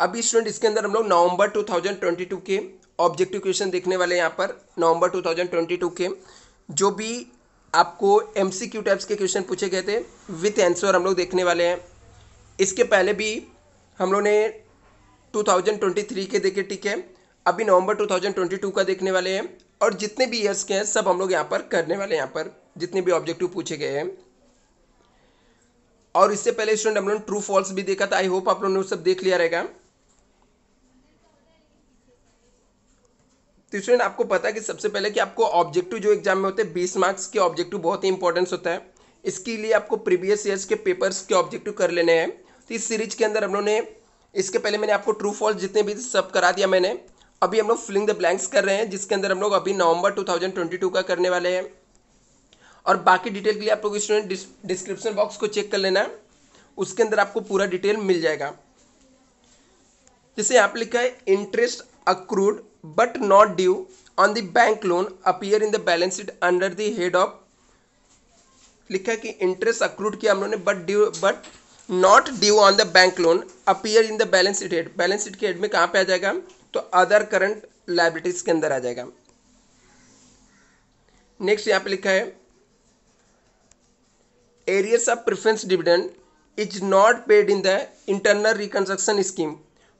अभी स्टूडेंट इसके अंदर हम लोग नवंबर 2022 के ऑब्जेक्टिव क्वेश्चन देखने वाले हैं यहाँ पर नवंबर 2022 के जो भी आपको एमसीक्यू टाइप्स के क्वेश्चन पूछे गए थे विथ आंसर हम लोग देखने वाले हैं इसके पहले भी हम लोग ने 2023 के देखे ठीक है अभी नवंबर 2022 का देखने वाले हैं और जितने भी ईयर्स के हैं सब हम लोग यहाँ पर करने वाले हैं यहाँ पर जितने भी ऑब्जेक्टिव पूछे गए हैं और इससे पहले स्टूडेंट हम लोगों ने ट्रू फॉल्स भी देखा था आई होप आप लोगों ने वो सब देख लिया रहेगा तो स्टूडेंट आपको पता है कि सबसे पहले कि आपको ऑब्जेक्टिव जो एग्जाम में होते हैं बीस मार्क्स के ऑब्जेक्टिव बहुत ही इंपॉर्टेंस होता है इसके लिए आपको प्रीवियस ईयर्स के पेपर्स के ऑब्जेक्टिव कर लेने हैं तो इस सीरीज के अंदर हम लोगों ने इसके पहले मैंने आपको ट्रू फॉल्स जितने भी सब करा दिया मैंने अभी हम लोग फिलिंग द ब्लैंक्स कर रहे हैं जिसके अंदर हम लोग अभी नवंबर 2022 का करने वाले हैं और बाकी डिटेल के लिए आप लोग स्टूडेंट डिस्क्रिप्शन बॉक्स को चेक कर लेना उसके अंदर आपको पूरा डिटेल मिल जाएगा जैसे आप लिखा है interest accrued but not due on the bank loan appear in the balance sheet under the head of लिखा है कि इंटरेस्ट अक्रूड किया हम लोगों ने but due but not due on the bank loan appear in the balance sheet head balance sheet के head में कहाँ पे आ जाएगा तो अदर करंट लाइबिलिटीज के अंदर आ जाएगा नेक्स्ट यहाँ पे लिखा है arrears of preference dividend is not paid in the internal reconstruction scheme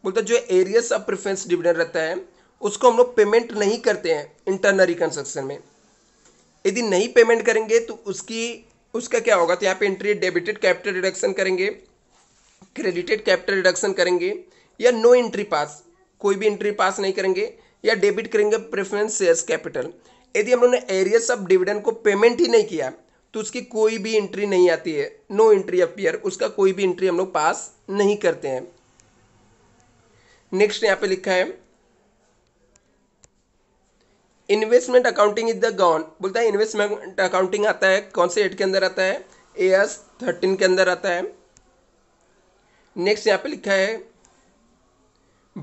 बोलते जो एरियस ऑफ प्रिफरेंस डिविडेंड रहता है उसको हम लोग पेमेंट नहीं करते हैं इंटरनल रिकन्स्ट्रक्शन में यदि नहीं पेमेंट करेंगे तो उसकी उसका क्या होगा तो यहाँ पे एंट्री डेबिटेड कैपिटल रिडक्शन करेंगे क्रेडिटेड कैपिटल रिडक्शन करेंगे या नो एंट्री पास कोई भी एंट्री पास नहीं करेंगे या डेबिट करेंगे प्रेफरेंस शेयर्स कैपिटल यदि हम लोगों ने एरियस ऑफ डिविडेंड को पेमेंट ही नहीं किया तो उसकी कोई भी एंट्री नहीं आती है नो एंट्री अपियर उसका कोई भी एंट्री हम लोग पास नहीं करते हैं नेक्स्ट यहाँ पे लिखा है investment accounting is the gone बोलता है इन्वेस्टमेंट अकाउंटिंग आता है कौन से एट के अंदर आता है ए एस थर्टीन के अंदर आता है नेक्स्ट यहाँ पे लिखा है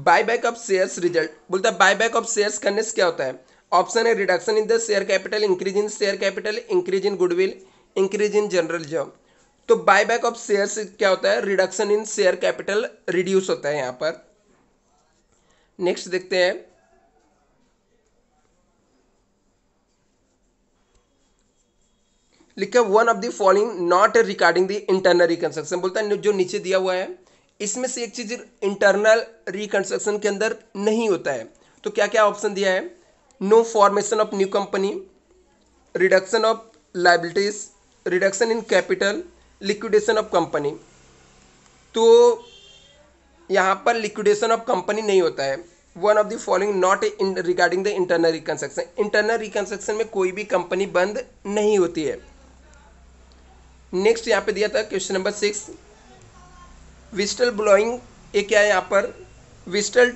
buy back of shares result बोलता है बाय बैक ऑफ शेयर्स करने से क्या होता है ऑप्शन है reduction in the share capital increase in share capital increase in goodwill increase in general job तो बाय बैक ऑफ शेयर्स क्या होता है reduction in share capital reduce होता है यहाँ पर नेक्स्ट देखते हैं लिखा one of the following not recording the internal reconstruction बोलता है जो नीचे दिया हुआ है इसमें से एक चीज इंटरनल रिकन्स्ट्रक्शन के अंदर नहीं होता है तो क्या क्या ऑप्शन दिया है no formation of new company reduction of liabilities reduction in capital liquidation of company तो यहाँ पर लिक्विडेशन ऑफ कंपनी नहीं होता है one of the following not regarding the internal reconstruction internal reconstruction में कोई भी कंपनी बंद नहीं होती है नेक्स्ट यहाँ पे दिया था question number six whistle blowing ये क्या है यहाँ पर विस्टल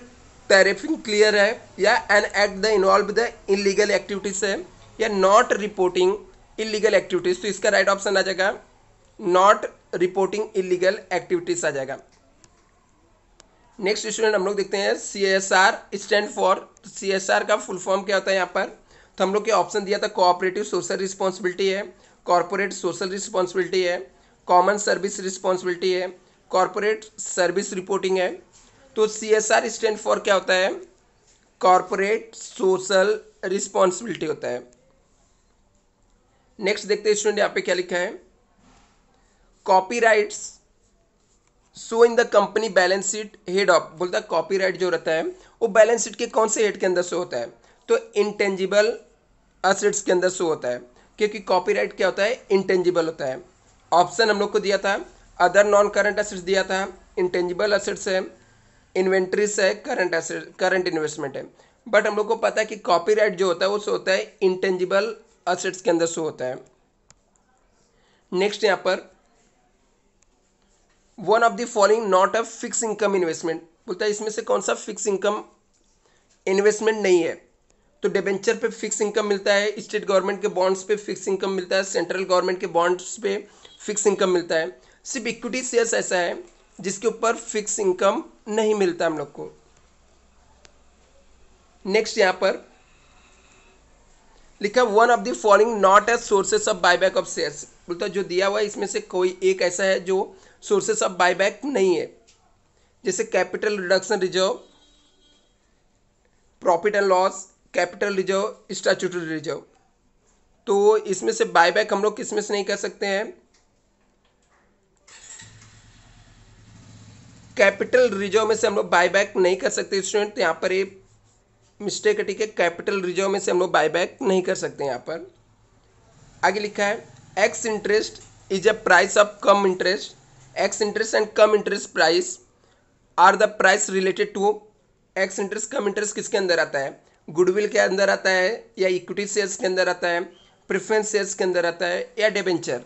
टैरिफिंग क्लियर है या an act the involve the illegal activities है या नॉट रिपोर्टिंग इलीगल एक्टिविटीज तो इसका राइट ऑप्शन आ जाएगा नॉट रिपोर्टिंग इलीगल एक्टिविटीज आ जाएगा नेक्स्ट स्टूडेंट हम लोग देखते हैं C S R stand for C S R का फुल फॉर्म क्या होता है यहाँ पर तो हम लोग के ऑप्शन दिया था कोऑपरेटिव सोशल रिस्पॉन्सिबिलिटी है कॉरपोरेट सोशल रिस्पॉन्सिबिलिटी है कॉमन सर्विस रिस्पॉन्सिबिलिटी है कॉरपोरेट सर्विस रिपोर्टिंग है तो C S R stand for क्या होता है कॉरपोरेट सोशल रिस्पॉन्सिबिलिटी होता है नेक्स्ट देखते हैं स्टूडेंट यहाँ पे क्या लिखा है copyright so in the company balance sheet head of बोलता है कॉपी राइट जो रहता है वो बैलेंस शीट के कौन से हेड के अंदर शो होता है तो इंटेंजिबल असेट्स के अंदर शो होता है क्योंकि कॉपीराइट क्या होता है इंटेंजिबल होता है ऑप्शन हम लोग को दिया था अदर नॉन करंट एसेट्स दिया था इंटेंजिबल एसेट्स है इन्वेंट्रीज है करंट एसेट करंट इन्वेस्टमेंट है बट हम लोग को पता है कि कॉपीराइट जो होता है वो होता है इंटेंजिबल असेट्स के अंदर सो होता है नेक्स्ट यहाँ पर one of the following not a fix income investment बोलता है इसमें से कौन सा फिक्स इनकम इन्वेस्टमेंट नहीं है तो डिबेंचर पे फिक्स इनकम मिलता है स्टेट गवर्नमेंट के बॉन्ड्स पे फिक्स इनकम मिलता है सेंट्रल गवर्नमेंट के बॉन्ड्स पे फिक्स इनकम मिलता है सिर्फ इक्विटी शेयर्स ऐसा है जिसके ऊपर फिक्स इनकम नहीं मिलता हम लोग को नेक्स्ट यहाँ पर लिखा one of the following not as sources of buyback of shares बोलता जो दिया हुआ है इसमें से कोई एक ऐसा है जो सोर्सेस ऑफ बायबैक नहीं है जैसे capital reduction reserve profit and loss capital reserve statutory reserve तो इसमें से बाय बैक हम लोग किस में से नहीं कर सकते हैं कैपिटल रिजर्व में से हम लोग बाय बैक नहीं कर सकते स्टूडेंट यहाँ पर ये मिस्टेक है ठीक है कैपिटल रिजर्व में से हम लोग बाय बैक नहीं कर सकते यहाँ पर आगे लिखा है ex interest is a price of cum interest ex interest and cum interest price are the price related to ex interest cum interest किसके अंदर आता है गुडविल के अंदर आता है या इक्विटी शेयर्स के अंदर आता है प्रिफ्रेंस शेयर्स के अंदर आता है या डेबेंचर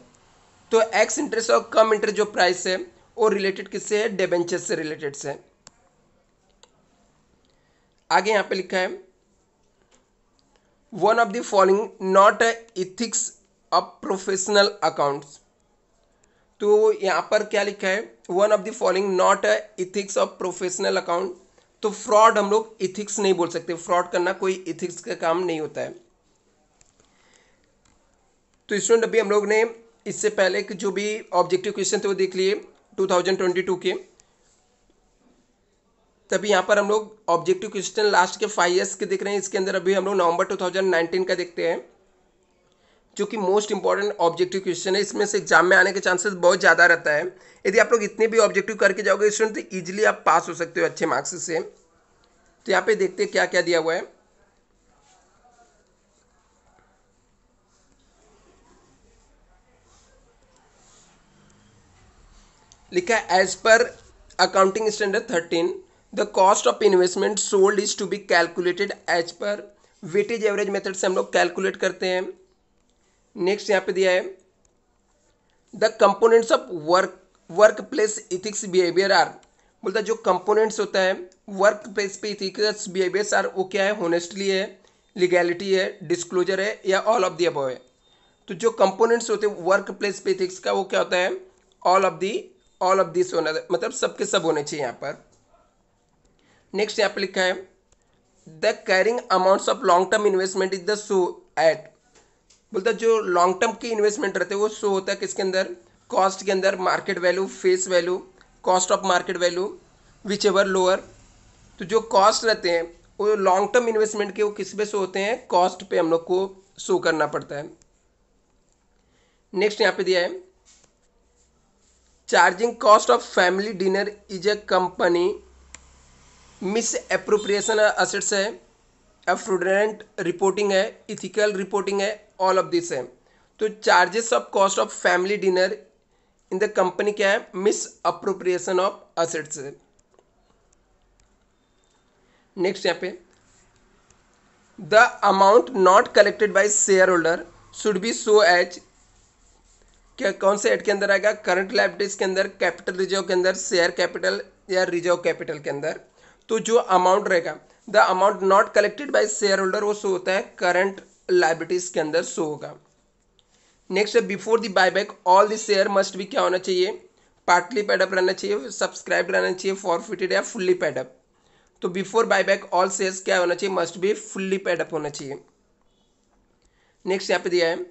तो एक्स इंटरेस्ट और कम इंटरेस्ट जो प्राइस है वो रिलेटेड किससे है डेबेंचर से रिलेटेड से आगे यहाँ पे लिखा है one of the following not ethics of professional accounts तो यहाँ पर क्या लिखा है one of the following not ethics of professional account तो फ्रॉड हम लोग इथिक्स नहीं बोल सकते फ्रॉड करना कोई इथिक्स का काम नहीं होता है तो स्टूडेंट अभी हम लोग ने इससे पहले के जो भी ऑब्जेक्टिव क्वेश्चन थे वो देख लिए 2022 के तभी यहां पर हम लोग ऑब्जेक्टिव क्वेश्चन लास्ट के फाइव ईयर्स के देख रहे हैं इसके अंदर अभी हम लोग नवंबर 2019 का देखते हैं जो कि मोस्ट इंपॉर्टेंट ऑब्जेक्टिव क्वेश्चन है इसमें से एग्जाम में आने के चांसेस बहुत ज़्यादा रहता है यदि आप लोग इतने भी ऑब्जेक्टिव करके जाओगे स्टूडेंट तो ईजिली आप पास हो सकते हो अच्छे मार्क्स से तो यहाँ पे देखते हैं क्या क्या दिया हुआ है लिखा है as per accounting standard thirteen the cost of investment sold is to be calculated as per weightage average method से हम लोग कैलकुलेट करते हैं नेक्स्ट यहाँ पे दिया है the components of work workplace ethics behaviour are बोलता जो कंपोनेंट्स होता है वर्क प्लेस पे इथिक्स बिहेवियर आर वो क्या है होनेस्टली है लीगैलिटी है डिस्क्लोजर है या ऑल ऑफ दी अबव है तो जो कंपोनेंट्स होते हैं वर्क प्लेस पे इथिक्स का वो क्या होता है all of the all of this होना मतलब सबके सब होने चाहिए यहाँ पर नेक्स्ट यहाँ पे लिखा है the carrying amounts of long term investment is the so at बोलता जो लॉन्ग टर्म के इन्वेस्टमेंट रहते हैं वो शो होता है किसके अंदर कॉस्ट के अंदर market value face value cost of market value whichever lower तो जो कॉस्ट रहते हैं वो लॉन्ग टर्म इन्वेस्टमेंट के वो किस पे शो होते हैं कॉस्ट पे हम लोग को शो करना पड़ता है नेक्स्ट यहाँ पे दिया है charging cost of family dinner is a company misappropriation assets है एफ्रूडेंट रिपोर्टिंग है इथिकल रिपोर्टिंग है ऑल ऑफ दिस है तो charges of cost of family dinner in the company क्या है misappropriation of assets next यहाँ पे the amount not collected by shareholder should be so H क्या कौन से एड के अंदर आएगा करंट लाइबिलिटीज के अंदर कैपिटल रिजर्व के अंदर शेयर कैपिटल या रिजर्व कैपिटल के अंदर तो जो अमाउंट रहेगा the amount not collected by shareholder वो शो होता है करंट लाइबिलिटीज के अंदर शो होगा नेक्स्ट है before the buyback all the share must भी क्या होना चाहिए पार्टली पैडअप रहना चाहिए सब्सक्राइब रहना चाहिए फॉरफिटेड या फुल्ली पैडअप तो बिफोर बायबैक ऑल शेयर क्या होना चाहिए मस्ट भी फुल्ली पैडअप होना चाहिए नेक्स्ट यहाँ पे दिया है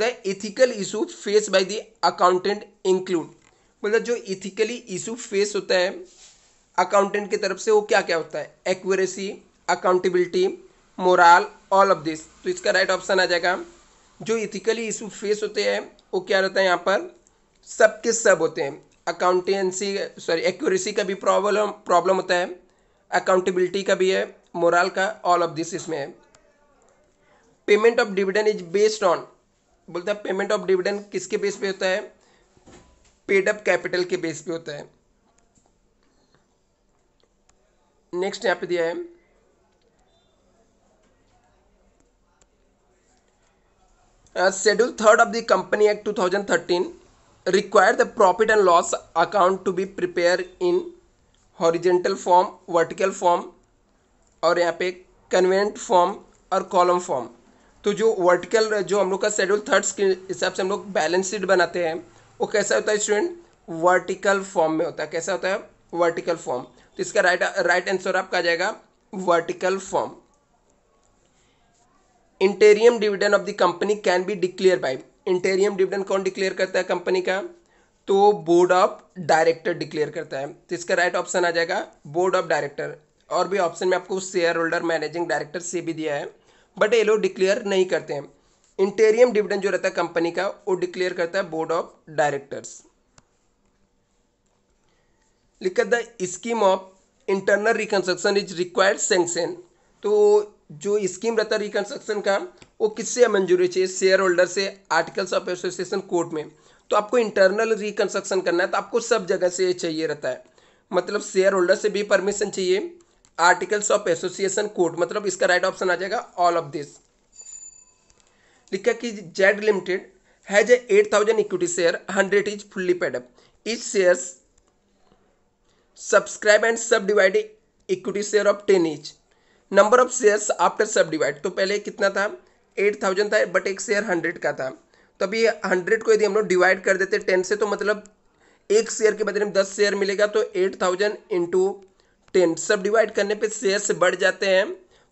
the ethical issue face by the accountant include मतलब जो इथिकली इशू फेस होता है अकाउंटेंट की तरफ से वो क्या क्या होता है accuracy accountability moral all of this तो इसका राइट right ऑप्शन आ जाएगा जो इथिकली इशू फेस होते हैं वो क्या रहता है यहाँ पर सब के सब होते हैं अकाउंटेंसी सॉरी एक्यूरेसी का भी प्रॉब्लम प्रॉब्लम होता है अकाउंटेबिलिटी का भी है मोराल का ऑल ऑफ दिस इसमें है payment of dividend is based on बोलते हैं पेमेंट ऑफ डिविडेंड किसके बेस पे होता है पेड अप कैपिटल के बेस पे होता है नेक्स्ट यहाँ पे दिया है schedule third of the company act 2013 require the profit and loss account to be prepare in horizontal form vertical form और यहाँ पे कन्वेंट फॉर्म और कॉलम फॉर्म तो जो वर्टिकल जो हम लोग का शेड्यूल थर्ड के हिसाब से हम लोग बैलेंस शीट बनाते हैं वो कैसा होता है स्टूडेंट वर्टिकल फॉर्म में होता है कैसा होता है वर्टिकल फॉर्म तो इसका राइट राइट आंसर आपका आ जाएगा vertical form interim dividend of the company can be declare by interim dividend कौन डिक्लेयर करता है कंपनी का तो बोर्ड ऑफ डायरेक्टर डिक्लेयर करता है तो इसका राइट right ऑप्शन आ जाएगा बोर्ड ऑफ डायरेक्टर और भी ऑप्शन में आपको शेयर होल्डर मैनेजिंग डायरेक्टर से भी दिया है बट ये लोग डिक्लेयर नहीं करते हैं इंटेरियम डिविडेंड जो रहता है कंपनी का वो डिक्लेयर करता है बोर्ड ऑफ डायरेक्टर्स लिखा the scheme of internal internal is required sanction तो जो स्कीम रहता है रिकन्स्ट्रक्शन का वो किससे मंजूरी चाहिए शेयर होल्डर से आर्टिकल्स ऑफ एसोसिएशन कोर्ट में तो आपको इंटरनल रिकन्स्ट्रक्शन करना है तो आपको सब जगह से चाहिए रहता है मतलब शेयर होल्डर से भी परमिशन चाहिए आर्टिकल्स ऑफ एसोसिएशन कोर्ट मतलब इसका राइट ऑप्शन आ जाएगा ऑल ऑफ दिस लिखा कि Z limited has a eight thousand equity share hundred is fully paid up each shares subscribe and subdivide equity share of ten each number of share after subdivide तो पहले कितना था eight thousand था but एक share hundred का था तो अभी हंड्रेड को यदि हम लोग डिवाइड कर देते टेन से तो मतलब एक शेयर के बदले में दस शेयर मिलेगा तो eight thousand into ten subdivide करने पे शेयर्स बढ़ जाते हैं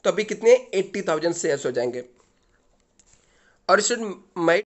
तो अभी कितने एट्टी थाउजेंड शेयर्स हो जाएंगे और स्टूडेंट माई